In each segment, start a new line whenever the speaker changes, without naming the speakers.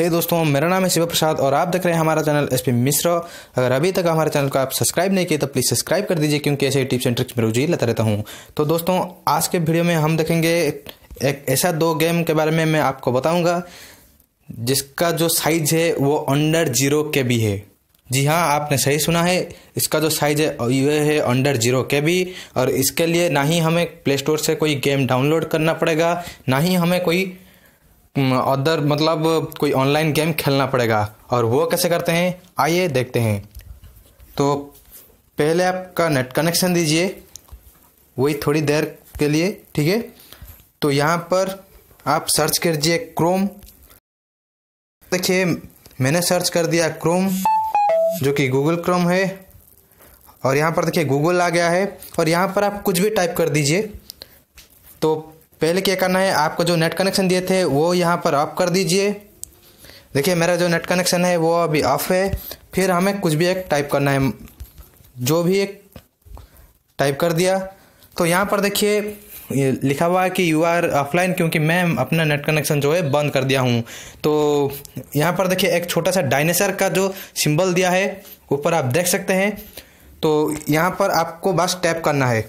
हे hey दोस्तों मेरा नाम है शिव प्रसाद और आप देख रहे हैं हमारा चैनल एस पी मिश्रा अगर अभी तक हमारे चैनल को आप सब्सक्राइब नहीं किए तो प्लीज़ सब्सक्राइब कर दीजिए क्योंकि ऐसे टिप्स एंड ट्रिक्स में रुझी लेता रहता हूँ तो दोस्तों आज के वीडियो में हम देखेंगे एक ऐसा दो गेम के बारे में मैं आपको बताऊँगा जिसका जो साइज है वो अंडर जीरो के भी है जी हाँ आपने सही सुना है इसका जो साइज है ये है अंडर जीरो के भी और इसके लिए ना ही हमें प्ले स्टोर से कोई गेम डाउनलोड करना पड़ेगा ना ही हमें कोई अदर हम्म, मतलब कोई ऑनलाइन गेम खेलना पड़ेगा और वो कैसे करते हैं आइए देखते हैं तो पहले आपका नेट कनेक्शन दीजिए वही थोड़ी देर के लिए ठीक है तो यहाँ पर आप सर्च दीजिए क्रोम देखिए मैंने सर्च कर दिया क्रोम जो कि गूगल क्रोम है और यहाँ पर देखिए गूगल आ गया है और यहाँ पर आप कुछ भी टाइप कर दीजिए तो पहले क्या करना है आपको जो नेट कनेक्शन दिए थे वो यहाँ पर ऑफ कर दीजिए देखिए मेरा जो नेट कनेक्शन है वो अभी ऑफ है फिर हमें कुछ भी एक टाइप करना है जो भी एक टाइप कर दिया तो यहाँ पर देखिए लिखा हुआ है कि यू आर ऑफलाइन क्योंकि मैं अपना नेट कनेक्शन जो है बंद कर दिया हूँ तो यहाँ पर देखिए एक छोटा सा डायनेसर का जो सिंबल दिया है ऊपर आप देख सकते हैं तो यहाँ पर आपको बस टैप करना है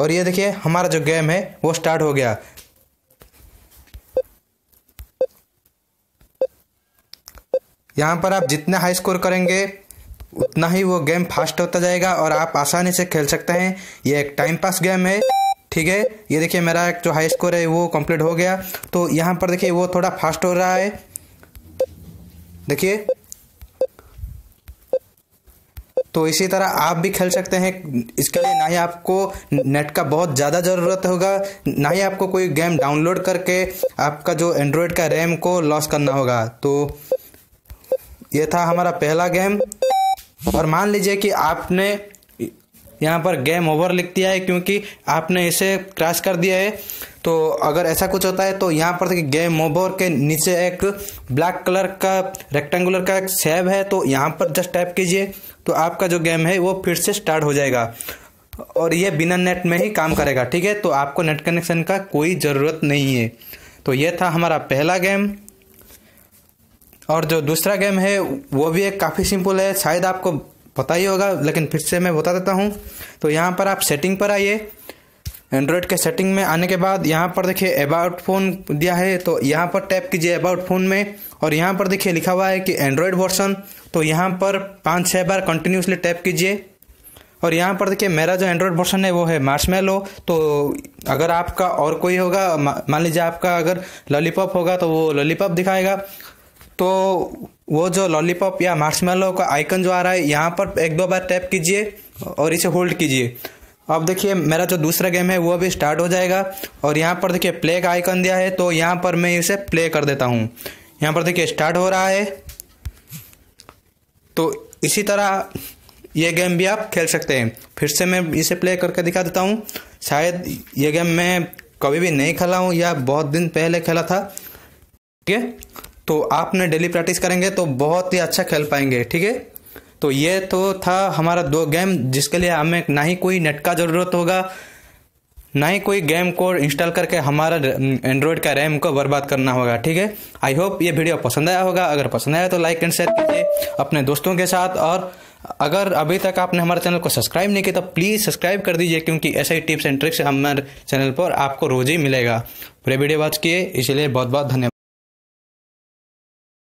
और ये देखिए हमारा जो गेम है वो स्टार्ट हो गया यहाँ पर आप जितना हाई स्कोर करेंगे उतना ही वो गेम फास्ट होता जाएगा और आप आसानी से खेल सकते हैं ये एक टाइम पास गेम है ठीक है ये देखिए मेरा एक जो हाई स्कोर है वो कंप्लीट हो गया तो यहाँ पर देखिए वो थोड़ा फास्ट हो रहा है देखिए तो इसी तरह आप भी खेल सकते हैं इसके लिए ना ही आपको नेट का बहुत ज़्यादा ज़रूरत होगा ना ही आपको कोई गेम डाउनलोड करके आपका जो एंड्रॉयड का रैम को लॉस करना होगा तो ये था हमारा पहला गेम और मान लीजिए कि आपने यहाँ पर गेम ओवर लिख दिया है क्योंकि आपने इसे क्रैश कर दिया है तो अगर ऐसा कुछ होता है तो यहाँ पर गेम ओवर के नीचे एक ब्लैक कलर का रेक्टेंगुलर का एक सेब है तो यहाँ पर जस्ट टैप कीजिए तो आपका जो गेम है वो फिर से स्टार्ट हो जाएगा और ये बिना नेट में ही काम करेगा ठीक है तो आपको नेट कनेक्शन का कोई ज़रूरत नहीं है तो ये था हमारा पहला गेम और जो दूसरा गेम है वो भी एक काफ़ी सिंपल है शायद आपको पता ही होगा लेकिन फिर से मैं बता देता हूँ तो यहाँ पर आप सेटिंग पर आइए एंड्रॉयड के सेटिंग में आने के बाद यहाँ पर देखिए अबाउट फ़ोन दिया है तो यहाँ पर टैप कीजिए अबाउट फ़ोन में और यहाँ पर देखिए लिखा हुआ है कि एंड्रॉयड वर्सन तो यहाँ पर पाँच छः बार कंटिन्यूसली टैप कीजिए और यहाँ पर देखिए मेरा जो एंड्रॉयड वर्सन है वो है मार्शमेलो तो अगर आपका और कोई होगा मान लीजिए आपका अगर लॉलीपॉप होगा तो वो लॉलीपॉप दिखाएगा तो वो जो लॉलीपॉप या मार्शमेलो का आइकन जो आ रहा है यहाँ पर एक दो बार टैप कीजिए और इसे होल्ड कीजिए अब देखिए मेरा जो दूसरा गेम है वो अभी स्टार्ट हो जाएगा और यहाँ पर देखिए प्ले का आइकन दिया है तो यहाँ पर मैं इसे प्ले कर देता हूँ यहाँ पर देखिए स्टार्ट हो रहा है तो इसी तरह ये गेम भी आप खेल सकते हैं फिर से मैं इसे प्ले करके दिखा देता हूँ शायद ये गेम मैं कभी भी नहीं खेला हूँ या बहुत दिन पहले खेला था ठीक है तो आपने डेली प्रैक्टिस करेंगे तो बहुत ही अच्छा खेल पाएंगे ठीक है तो ये तो था हमारा दो गेम जिसके लिए हमें ना ही कोई नेट का ज़रूरत होगा ना ही कोई गेम को इंस्टॉल करके हमारा एंड्रॉयड का रैम को बर्बाद करना होगा ठीक है आई होप ये वीडियो पसंद आया होगा अगर पसंद आया तो लाइक एंड शेयर कीजिए अपने दोस्तों के साथ और अगर अभी तक आपने हमारे चैनल को सब्सक्राइब नहीं किया तो प्लीज़ सब्सक्राइब कर दीजिए क्योंकि ऐसे ही टिप्स एंड ट्रिक्स हमारे चैनल पर आपको रोज़ ही मिलेगा पूरे वीडियो वॉच किए इसलिए बहुत बहुत धन्यवाद